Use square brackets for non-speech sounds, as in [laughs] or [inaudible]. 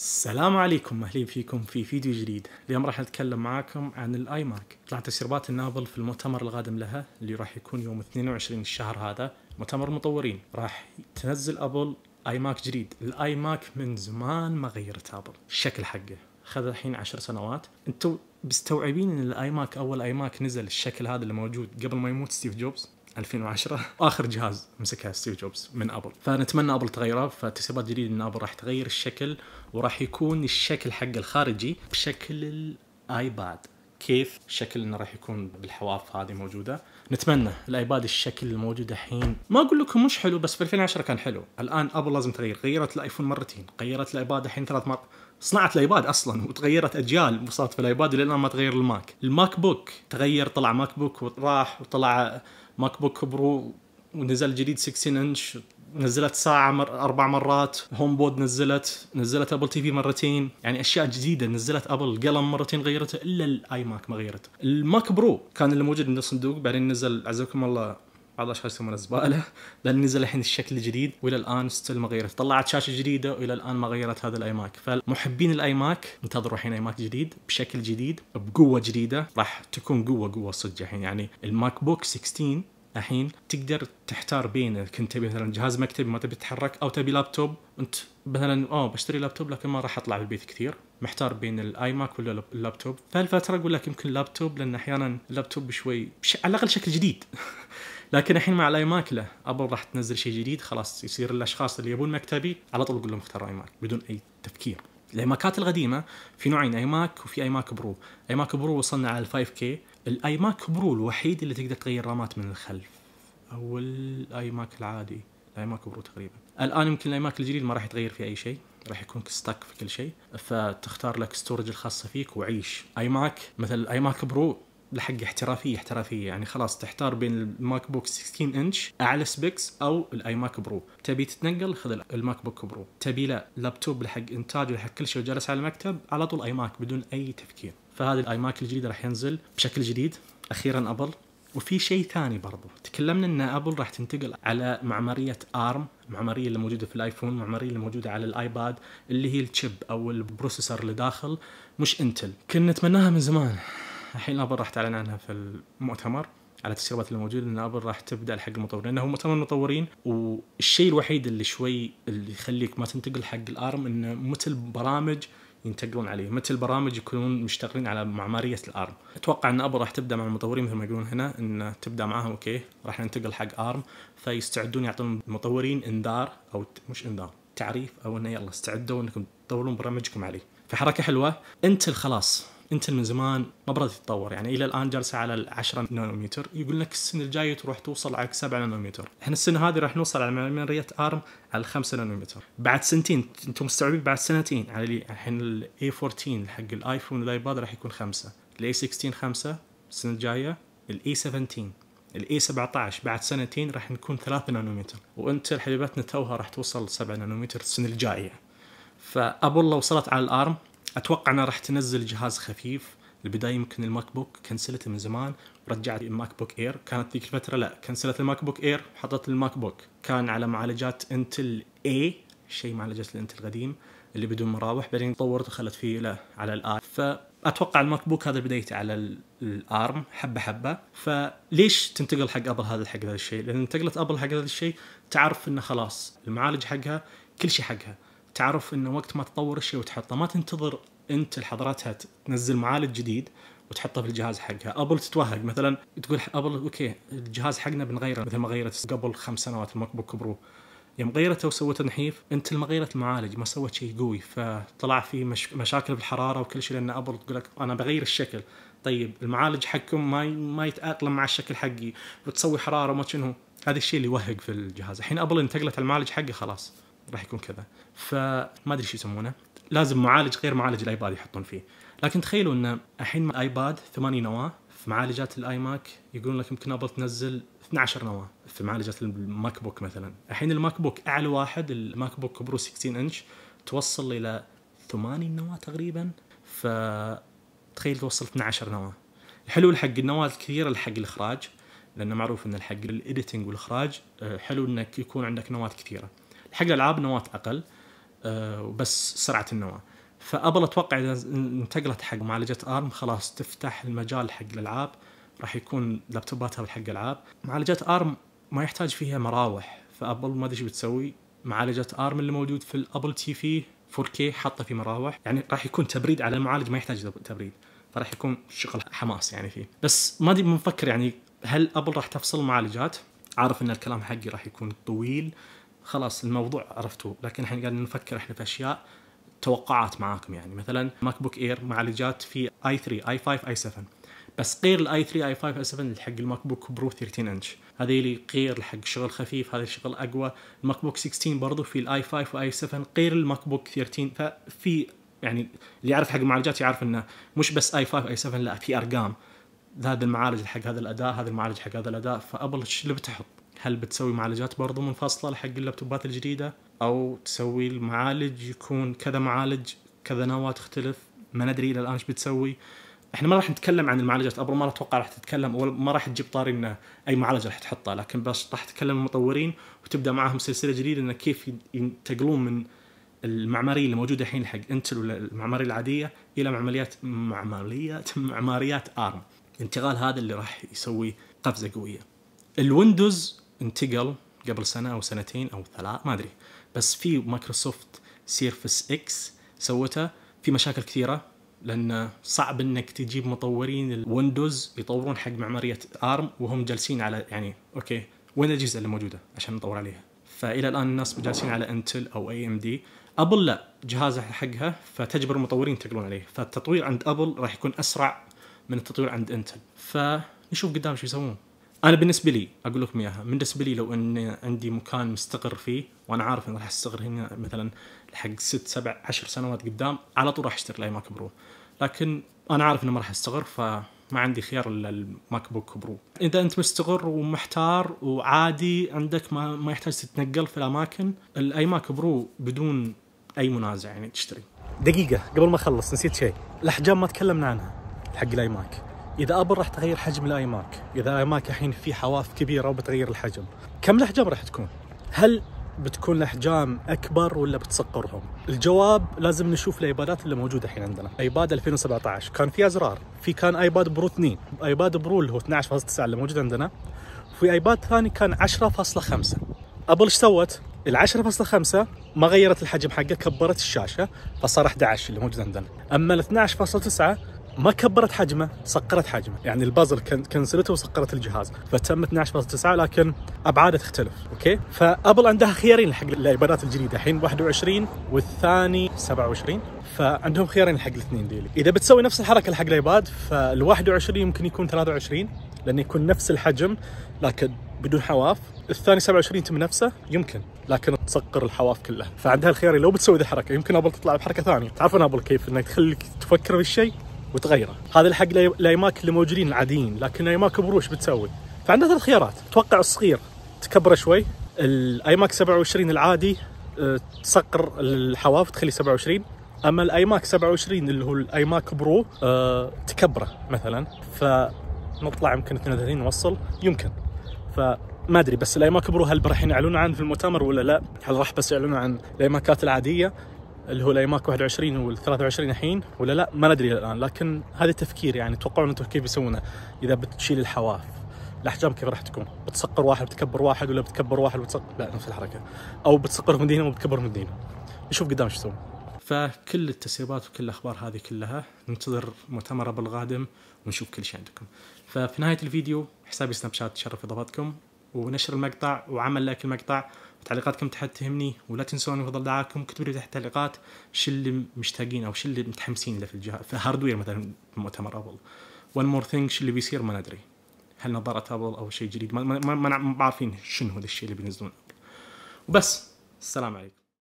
السلام عليكم اهلا فيكم في فيديو جديد اليوم راح نتكلم معاكم عن الاي ماك طلعت تسريبات النابل في المؤتمر القادم لها اللي راح يكون يوم 22 الشهر هذا مؤتمر المطورين راح تنزل ابل اي ماك جديد الاي ماك من زمان ما غيرت ابل الشكل حقه خذ الحين 10 سنوات انتم مستوعبين ان الاي ماك اول اي ماك نزل الشكل هذا اللي موجود قبل ما يموت ستيف جوبز 2010 اخر جهاز مسكها ستيف جوبز من ابل فنتمنى ابل تغيره فتسريبات جديده ان ابل راح تغير الشكل وراح يكون الشكل حق الخارجي بشكل الايباد كيف شكل انه راح يكون بالحواف هذه موجوده نتمنى الايباد الشكل الموجود الحين ما اقول لكم مش حلو بس في 2010 كان حلو الان ابل لازم تغير غيرت الايفون مرتين غيرت الايباد الحين ثلاث مرات صنعت الايباد اصلا وتغيرت اجيال وصارت في الايباد الى ما تغير الماك الماك بوك تغير طلع ماك بوك وراح وطلع ماك بوك برو ونزل جديد 16 انش نزلت ساعة مر أربع مرات هوم بود نزلت نزلت أبل تي في مرتين يعني أشياء جديدة نزلت أبل قلم مرتين غيرته إلا الآي ماك ما غيرته الماك برو كان اللي موجود من الصندوق بعدين نزل عزكم الله بعض الاشخاص يسمونه زباله لان نزل الحين الشكل الجديد والى الان ستيل ما غيرت طلعت شاشه جديده والى الان ما غيرت هذا الاي ماك فمحبين الاي ماك انتظروا الحين اي ماك جديد بشكل جديد بقوه جديده راح تكون قوه قوه صدق الحين يعني الماك بوك 16 الحين تقدر تحتار بين كنت تبي مثلا جهاز مكتبي ما تبي تتحرك او تبي لابتوب انت مثلا اوه بشتري لابتوب لكن ما راح اطلع بالبيت كثير محتار بين الاي ماك ولا اللابتوب فهالفتره اقول لك يمكن لابتوب لان احيانا اللابتوب شوي بش... على الاقل شكل جديد [laughs] لكن الحين مع الاي ماك لا ابل راح تنزل شيء جديد خلاص يصير الاشخاص اللي يبون مكتبي على طول اقول لهم اختار ماك بدون اي تفكير الاي ماكات القديمه في نوعين اي ماك وفي اي ماك برو اي ماك برو وصلنا على ال 5 الاي ماك برو الوحيد اللي تقدر تغير رامات من الخلف او الاي ماك العادي الاي ماك برو تقريبا الان يمكن الاي ماك الجديد ما راح يتغير فيه اي شيء راح يكون ستاك في كل شيء فتختار لك ستورج الخاصه فيك وعيش اي ماك مثل ماك برو لحق احترافيه احترافيه يعني خلاص تحتار بين الماك بوك 16 انش اعلى سبيكس او الاي ماك برو تبي تتنقل خذ الماك بوك برو تبي لا لابتوب لحق انتاج ولحق كل شيء وجالس على المكتب على طول اي ماك بدون اي تفكير فهذا الاي ماك الجديد راح ينزل بشكل جديد اخيرا ابل وفي شيء ثاني برضو تكلمنا ان ابل راح تنتقل على معماريه ارم المعماريه اللي موجوده في الايفون المعماريه اللي موجوده على الايباد اللي هي التشيب او البروسيسور اللي داخل مش انتل كنا نتمناها من زمان الحين ابل راح تعلن عنها في المؤتمر على التسريبات الموجوده ان ابل راح تبدا حق المطورين لانه هو مؤتمر المطورين والشيء الوحيد اللي شوي اللي يخليك ما تنتقل حق الارم انه مثل البرامج ينتقلون عليه مثل البرامج يكونون مشتغلين على معماريه الارم اتوقع ان ابل راح تبدا مع المطورين مثل ما يقولون هنا ان تبدا معاهم اوكي راح ننتقل حق ارم فيستعدون يعطون المطورين انذار او مش انذار تعريف او انه يلا استعدوا انكم تطورون برامجكم عليه فحركه حلوه انت خلاص انت من زمان ما بدات تتطور يعني الى الان جالسه على ال 10 نانومتر يقول لك السنه الجايه تروح توصل على 7 نانومتر احنا السنه هذه راح نوصل على ميموريات ارم على 5 نانومتر بعد سنتين انتم مستوعبين بعد سنتين على يعني الحين الاي 14 حق الايفون والايباد راح يكون 5 الاي 16 5 السنه الجايه الاي 17 الاي 17 بعد سنتين راح نكون 3 نانومتر وانت حبيبتنا توها راح توصل 7 نانومتر السنه الجايه فابل لو وصلت على الارم اتوقع انها راح تنزل جهاز خفيف البداية يمكن الماك بوك كنسلته من زمان ورجعت الماك بوك اير كانت ذيك الفترة لا كنسلت الماك بوك اير وحطت الماك بوك كان على معالجات انتل اي شيء معالجات الانتل القديم اللي بدون مراوح بعدين طورت وخلت فيه لا على الار فاتوقع الماك بوك هذا بدايته على الارم حبه حبه فليش تنتقل حق ابل هذا حق هذا الشيء؟ لان انتقلت ابل حق هذا الشيء تعرف انه خلاص المعالج حقها كل شيء حقها تعرف انه وقت ما تطور الشيء وتحطه ما تنتظر انت لحضرتها تنزل معالج جديد وتحطه في الجهاز حقها ابل تتوهق مثلا تقول ابل اوكي الجهاز حقنا بنغيره مثل ما غيرت قبل خمس سنوات الماك بوك برو يوم غيرته وسوته نحيف انت لما غيرت المعالج ما سوت شيء قوي فطلع في مش... مشاكل بالحراره وكل شيء لان ابل تقول لك انا بغير الشكل طيب المعالج حقكم ما ي... ما يتاقلم مع الشكل حقي وتسوي حراره وما شنو هذا الشيء اللي يوهق في الجهاز الحين ابل انتقلت المعالج حقه خلاص راح يكون كذا فما ادري شو يسمونه لازم معالج غير معالج الايباد يحطون فيه لكن تخيلوا ان الحين ايباد 8 نواه في معالجات الاي ماك يقولون لك يمكن ابل تنزل 12 نواه في معالجات الماك بوك مثلا الحين الماك بوك اعلى واحد الماك بوك برو 16 انش توصل الى 8 نواه تقريبا فتخيل توصل 12 نواه الحلو حق النواه الكثيره حق الاخراج لانه معروف ان الحق الاديتنج والاخراج آه، حلو انك يكون عندك نواه كثيره حق الالعاب نواه اقل آه، بس سرعه النواه فابل اتوقع اذا انتقلت حق معالجه ارم خلاص تفتح المجال حق الالعاب راح يكون لابتوباتها حق العاب معالجات ارم ما يحتاج فيها مراوح فابل ما ادري ايش بتسوي معالجه ارم اللي موجود في الابل تي في 4K حاطه في مراوح يعني راح يكون تبريد على المعالج ما يحتاج تبريد فراح يكون شغل حماس يعني فيه بس ما ادري بنفكر يعني هل ابل راح تفصل معالجات عارف ان الكلام حقي راح يكون طويل خلاص الموضوع عرفتوه لكن احنا قاعدين نفكر احنا في اشياء توقعات معاكم يعني مثلا ماك بوك اير معالجات في اي 3 اي 5 اي 7 بس قير الاي 3 اي 5 اي 7 حق الماك بوك برو 13 انش هذه لي قير حق شغل خفيف هذا شغل اقوى الماك بوك 16 برضو في الاي 5 واي 7 قير الماك بوك 13 ففي يعني اللي يعرف حق المعالجات يعرف انه مش بس اي 5 اي 7 لا في ارقام هذا المعالج حق هذا الاداء هذا المعالج حق هذا الاداء فابل ايش اللي بتحط هل بتسوي معالجات برضو منفصلة لحق اللابتوبات الجديدة أو تسوي المعالج يكون كذا معالج كذا نواة تختلف ما ندري إلى الآن إيش بتسوي احنا ما راح نتكلم عن المعالجات ابل ما اتوقع راح تتكلم ولا ما راح تجيب طاري انه اي معالج راح تحطه لكن بس راح تتكلم المطورين وتبدا معاهم سلسله جديده انه كيف ينتقلون من المعماريه اللي موجوده الحين حق انتل ولا المعماريه العاديه الى معمليات معماريه معماريات ارم الانتقال هذا اللي راح يسوي قفزه قويه الويندوز انتقل قبل سنه او سنتين او ثلاث ما ادري بس في مايكروسوفت سيرفس اكس سوته في مشاكل كثيره لان صعب انك تجيب مطورين الويندوز يطورون حق معماريه ارم وهم جالسين على يعني اوكي وين الاجهزه اللي موجوده عشان نطور عليها فالى الان الناس جالسين على انتل او اي ام دي ابل لا جهازها حقها فتجبر المطورين ينتقلون عليه فالتطوير عند ابل راح يكون اسرع من التطوير عند انتل فنشوف قدام شو يسوون انا بالنسبه لي اقول لكم اياها بالنسبه لي لو ان عندي مكان مستقر فيه وانا عارف اني راح استقر هنا مثلا حق ست سبع عشر سنوات قدام على طول راح اشتري الايماك ماك برو لكن انا عارف انه ما راح استقر فما عندي خيار الا الماك بوك برو اذا انت مستقر ومحتار وعادي عندك ما, ما يحتاج تتنقل في الاماكن الاي ماك برو بدون اي منازع يعني تشتري دقيقه قبل ما اخلص نسيت شيء الاحجام ما تكلمنا عنها حق الاي ماك اذا ابل راح تغير حجم الاي ماك اذا الاي ماك الحين في حواف كبيره وبتغير الحجم كم الاحجام راح تكون هل بتكون الاحجام اكبر ولا بتصقرهم الجواب لازم نشوف الايبادات اللي موجوده الحين عندنا، ايباد 2017 كان في ازرار، في كان ايباد برو 2، ايباد برو اللي هو 12.9 اللي موجود عندنا، وفي ايباد ثاني كان 10.5 ابل ايش سوت؟ ال 10.5 ما غيرت الحجم حقه كبرت الشاشه فصار 11 اللي موجود عندنا، اما ال 12.9 ما كبرت حجمه صقرت حجمه يعني البازل كنسلته وصقرت الجهاز فتم 12.9 لكن ابعاده تختلف اوكي فابل عندها خيارين حق الايبادات الجديده الحين 21 والثاني 27 فعندهم خيارين حق الاثنين ديلي اذا بتسوي نفس الحركه حق الايباد فال 21 يمكن يكون 23 لانه يكون نفس الحجم لكن بدون حواف الثاني 27 تم نفسه يمكن لكن تسقر الحواف كلها فعندها الخيار لو بتسوي ذي الحركه يمكن ابل تطلع بحركه ثانيه تعرفون ابل كيف انك تخليك تفكر بالشيء وتغيره هذا الحق الايماك موجودين العاديين لكن الايماك بروش بتسوي فعندنا ثلاث خيارات توقع الصغير تكبره شوي الايماك 27 العادي آه، تصقر الحواف تخليه 27 اما الايماك 27 اللي هو الايماك آه، برو تكبره مثلا فنطلع يمكن 32 نوصل يمكن فما ادري بس الايماك برو هل راح يعلنون عنه في المؤتمر ولا لا؟ هل راح بس يعلنون عن الايماكات العاديه اللي هو الايماك 21 وال 23 الحين ولا لا ما ندري الان لكن هذا التفكير يعني تتوقعون انتم كيف بيسوونه اذا بتشيل الحواف الاحجام كيف راح تكون؟ بتصقر واحد بتكبر واحد ولا بتكبر واحد بتصقر لا نفس الحركه او بتصقر مدينه وبتكبر مدينه نشوف قدام شو فكل التسريبات وكل الاخبار هذه كلها ننتظر مؤتمر ابل القادم ونشوف كل شيء عندكم ففي نهايه الفيديو حسابي سناب شات تشرف اضافتكم ونشر المقطع وعمل لايك المقطع وتعليقاتكم تحت تهمني ولا تنسون بفضل دعاكم كتبوا لي تحت التعليقات شو اللي مشتاقين او شو اللي متحمسين له في الجهاز في هاردوير مثلا مؤتمر ابل وان مور ثينج شو اللي بيصير ما ندري هل نظاره ابل او شيء جديد ما ما ما, ما عارفين شنو هذا الشيء اللي بينزلونه وبس السلام عليكم